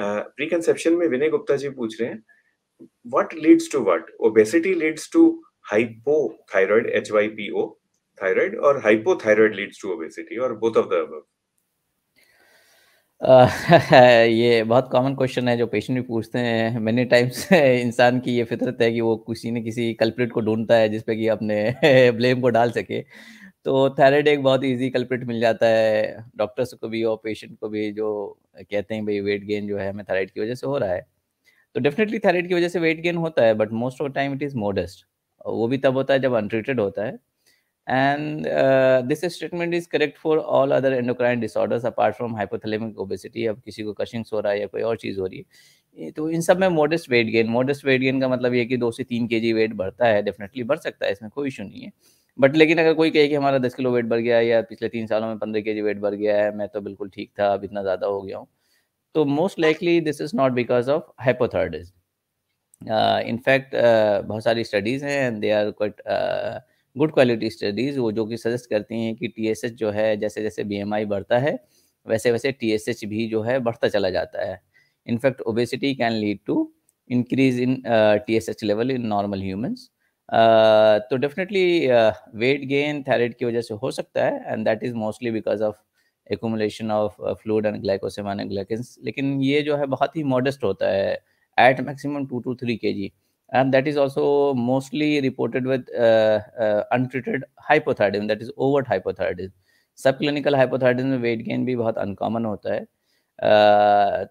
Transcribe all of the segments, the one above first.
प्रीकंसेप्शन में विनय गुप्ता जी पूछ रहे हैं what leads to what obesity leads to hypothyroid H Y P O thyroid और हाइपोथायराइड लीड्स टू ओबेसिटी और बोथ ऑफ द अबव ये बहुत कॉमन क्वेश्चन है जो पेशेंट भी पूछते हैं मैनी टाइम्स इंसान की ये फितरत है कि वो किसी न किसी कल्प्रिट को ढूंढता है जिसपे कि अपने ब्लेम को डाल सके तो थायराइड एक बहुत इजी कल्प्रिट मिल जाता है डॉक्टर्स को भी और पेशेंट को भी जो कहते हैं भाई वेट गेन जो है हमें थायराइड की वजह से हो रहा है तो डेफिनेटली थायराइड की वजह से वेट गेन होता है but most of time it is modest वो भी तब होता है जब अनट्रीटेड होता है and this uh, this is correct for all other endocrine disorders apart from hypothalamic obesity अब किसी को कशिंग्स हो रहा है या कोई और चीज़ हो रही है तो इन सब में modest weight gain modest weight gain का मतलब ये कि दो से तीन के जी वेट बढ़ता है डेफिनेटली बढ़ सकता है इसमें कोई इशू नहीं है बट लेकिन अगर कोई कहे कि हमारा दस किलो वेट बढ़ गया है या पिछले तीन सालों में पंद्रह के जी वेट बढ़ गया है मैं तो बिल्कुल ठीक था अब इतना ज़्यादा हो गया हूँ तो most likely this is not because of in in fact बहुत सारी स्टडीज़ हैं and they are quite good quality studies वो जो कि सजेस्ट करती हैं कि टी जो है जैसे जैसे बी बढ़ता है वैसे वैसे टी भी जो है बढ़ता चला जाता है In fact, obesity can lead to increase in uh, TSH level in normal humans. Uh, तो डेफिनेटली वेट गेन थायराइड की वजह से हो सकता है and that is mostly because of accumulation of fluid and glycosaminoglycans लेकिन ये जो है बहुत ही मॉडेस्ट होता है at maximum two two three K G and that is also mostly reported with untreated hypothyroidism that is overt hypothyroidism subclinical हाइपोथायडिज्म में weight gain भी बहुत अनकॉमन होता है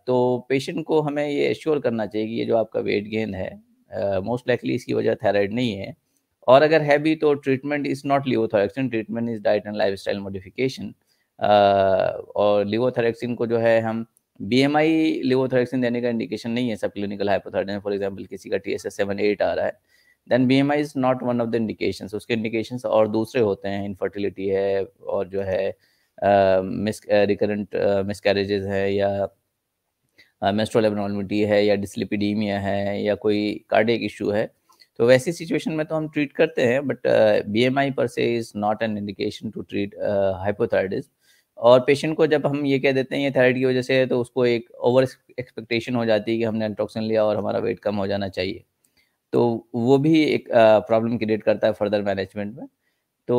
तो पेशेंट को हमें ये एश्योर करना चाहिए कि ये जो आपका वेट गेन है मोस्ट लाइकली इसकी वजह थायराइड नहीं है और अगर है भी तो treatment is not levothyroxine treatment is diet and lifestyle modification और लिवोथोरेक्सिन को जो है हम बी एम आई लिवोथोरेक्सिन देने का इंडिकेशन नहीं है सब क्लिनिकल हाइपोथायरॉयडिज्म फॉर एग्जाम्पल किसी का T S H seven eight आ रहा है then B M I is not one of the indication उसके इंडिकेशन और दूसरे होते हैं इनफर्टिलिटी है और जो है मिस रिकरेंट मिसकैरेजेस हैं या मेस्ट्रोल एबनॉर्मिटी है या डिसलिपिडीमिया है या कोई कार्डिक इशू है तो वैसी सिचुएशन में तो हम ट्रीट करते हैं but B M I per se is not an indication to treat hypothyroidism और पेशेंट को जब हम ये कह देते हैं ये थायराइड की वजह से है तो उसको एक ओवर एक्सपेक्टेशन हो जाती है कि हमने अल्ट्रोक्सिन लिया और हमारा वेट कम हो जाना चाहिए तो वो भी एक प्रॉब्लम क्रिएट करता है फर्दर मैनेजमेंट में तो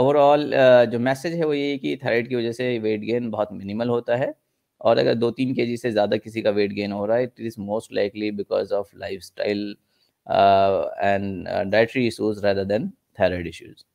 ओवरऑल uh, uh, जो मैसेज है वो ये कि थायराइड की वजह से वेट गेन बहुत मिनिमल होता है और अगर दो तीन के से ज़्यादा किसी का वेट गेन हो रहा है it is most likely because of lifestyle and dietary issues rather than thyroid issues